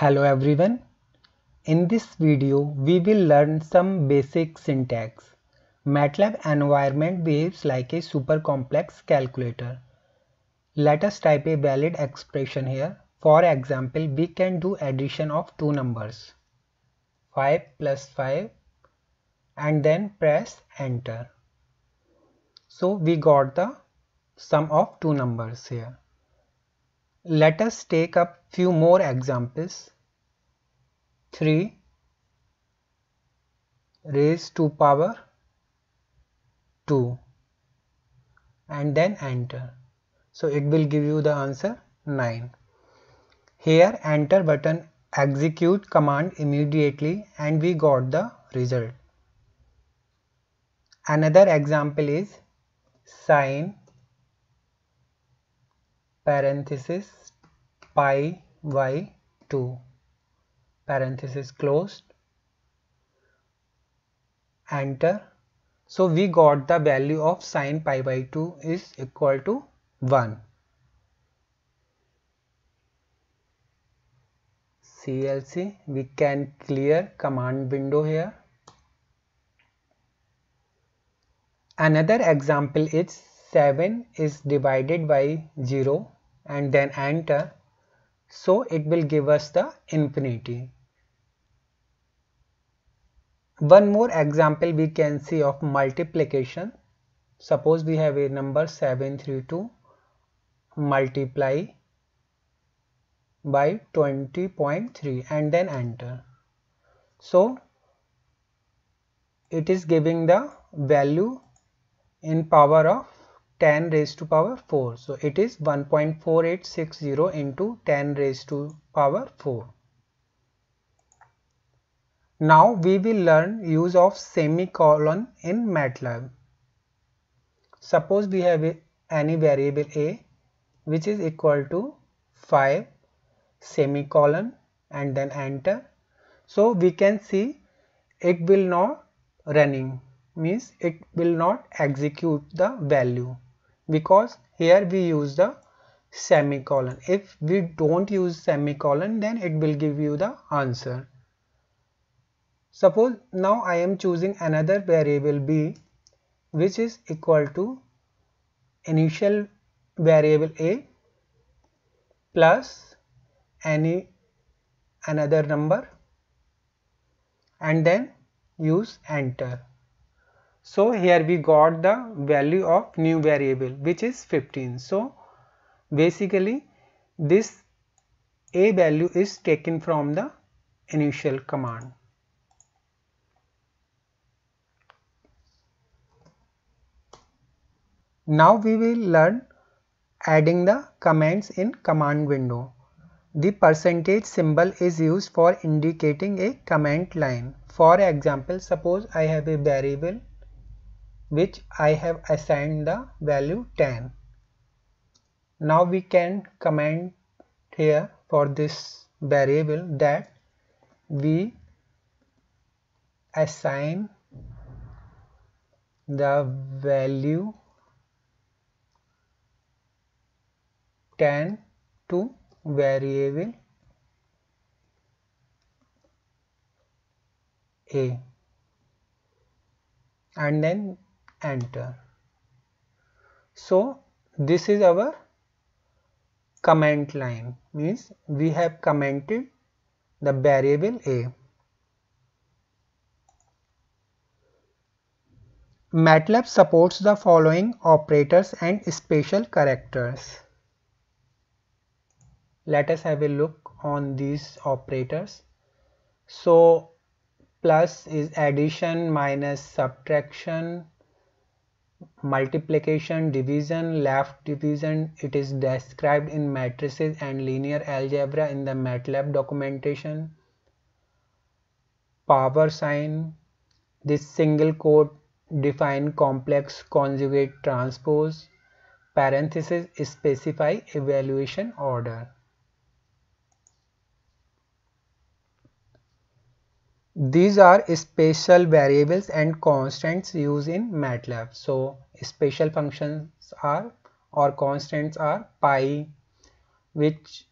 Hello everyone. In this video, we will learn some basic syntax. MATLAB environment behaves like a super complex calculator. Let us type a valid expression here. For example, we can do addition of two numbers. 5 plus 5 and then press enter. So we got the sum of two numbers here. Let us take up few more examples. 3 raised to power 2 and then enter. So it will give you the answer 9. Here enter button execute command immediately and we got the result. Another example is sine parenthesis pi by 2 parenthesis closed enter so we got the value of sine pi by 2 is equal to 1 CLC we can clear command window here another example is 7 is divided by 0 and then enter so it will give us the infinity one more example we can see of multiplication suppose we have a number 732 multiply by 20.3 and then enter so it is giving the value in power of 10 raised to power 4. So it is 1.4860 into 10 raised to power 4. Now we will learn use of semicolon in MATLAB. Suppose we have any variable a which is equal to 5 semicolon and then enter. So we can see it will not running means it will not execute the value because here we use the semicolon if we don't use semicolon then it will give you the answer suppose now I am choosing another variable b which is equal to initial variable a plus any another number and then use enter so here we got the value of new variable which is 15. So basically this a value is taken from the initial command. Now we will learn adding the commands in command window. The percentage symbol is used for indicating a command line. For example, suppose I have a variable which I have assigned the value 10. Now we can command here for this variable that we assign the value 10 to variable a and then enter so this is our comment line means we have commented the variable a MATLAB supports the following operators and special characters. Let us have a look on these operators. So plus is addition minus subtraction multiplication division left division it is described in matrices and linear algebra in the matlab documentation power sign this single quote define complex conjugate transpose parenthesis specify evaluation order these are special variables and constants used in MATLAB. So special functions are or constants are pi which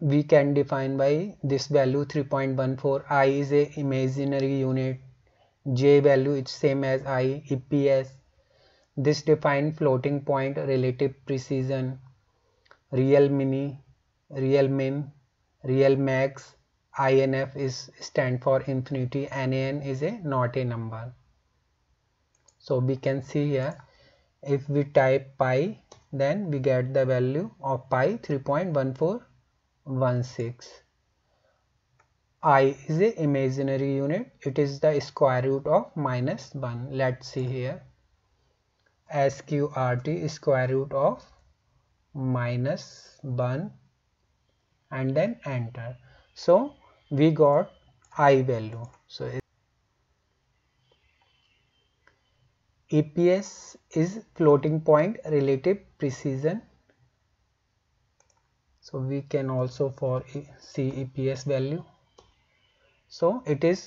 we can define by this value 3.14 i is a imaginary unit j value is same as i eps this define floating point relative precision real mini real min real max INF is stand for infinity NAN is a not a number so we can see here if we type pi then we get the value of pi 3.1416 i is a imaginary unit it is the square root of minus 1 let's see here sqrt square root of minus 1 and then enter so we got i value so EPS is floating point relative precision so we can also for see EPS value so it is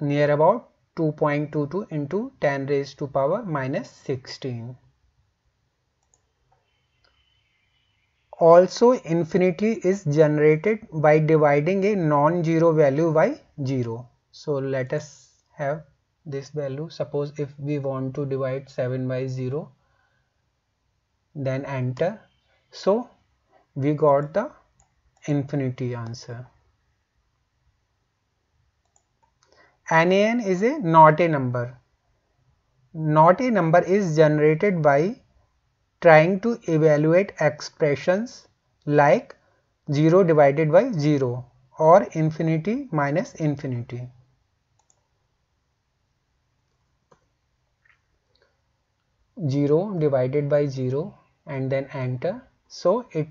near about 2.22 into 10 raised to power minus 16 Also infinity is generated by dividing a non-zero value by 0. So let us have this value. Suppose if we want to divide 7 by 0 then enter. So we got the infinity answer. NaN is a not a number. Not a number is generated by trying to evaluate expressions like 0 divided by 0 or infinity minus infinity. zero divided by zero and then enter so it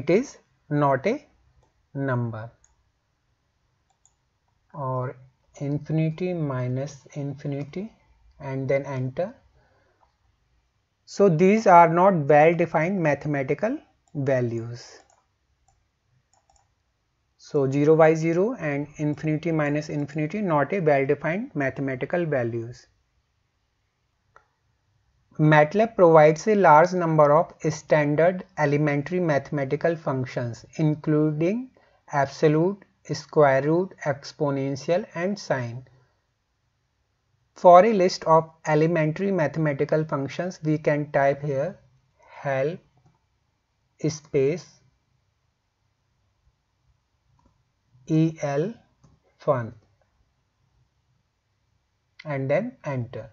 it is not a number or infinity minus infinity and then enter so these are not well defined mathematical values. So 0 by 0 and infinity minus infinity not a well defined mathematical values. MATLAB provides a large number of standard elementary mathematical functions including absolute, square root, exponential and sine. For a list of elementary mathematical functions, we can type here help space el fun and then enter.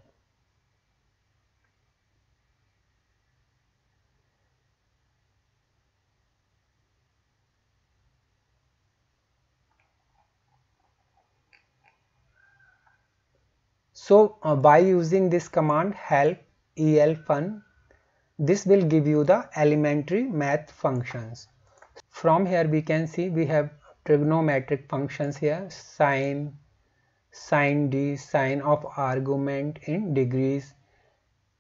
So uh, by using this command help elfun, this will give you the elementary math functions. From here we can see we have trigonometric functions here sine, sine d, sine of argument in degrees,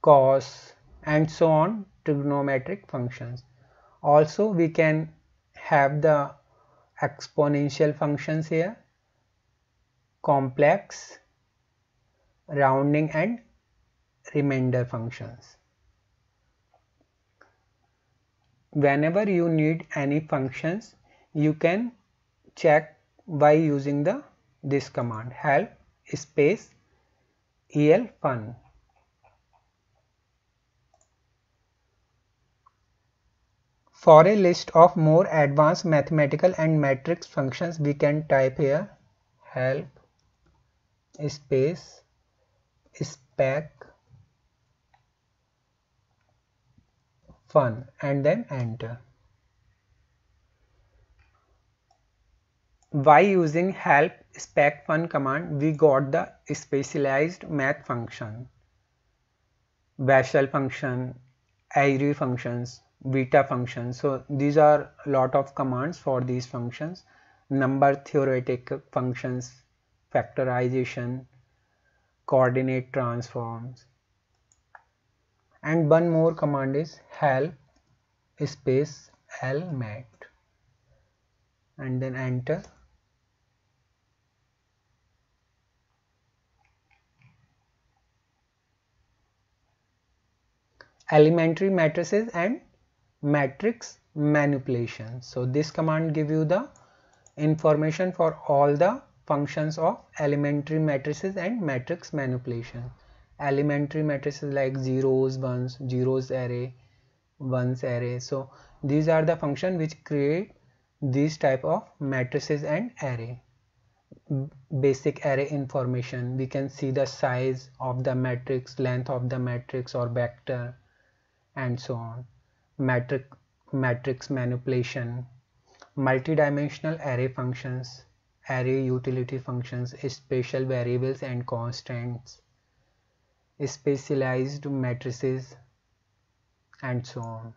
cos and so on trigonometric functions. Also we can have the exponential functions here, complex rounding and remainder functions. Whenever you need any functions, you can check by using the this command help space el fun. For a list of more advanced mathematical and matrix functions, we can type here help space spec fun and then enter by using help spec fun command we got the specialized math function Bashel function IRE functions beta functions so these are a lot of commands for these functions number theoretic functions factorization coordinate transforms and one more command is help space lmat and then enter elementary matrices and matrix manipulation so this command give you the information for all the functions of elementary matrices and matrix manipulation. Elementary matrices like zeros, ones, zeros array, ones array. So these are the function which create these type of matrices and array basic array information we can see the size of the matrix length of the matrix or vector and so on matrix matrix manipulation Multi-dimensional array functions array utility functions, special variables and constants, specialized matrices and so on.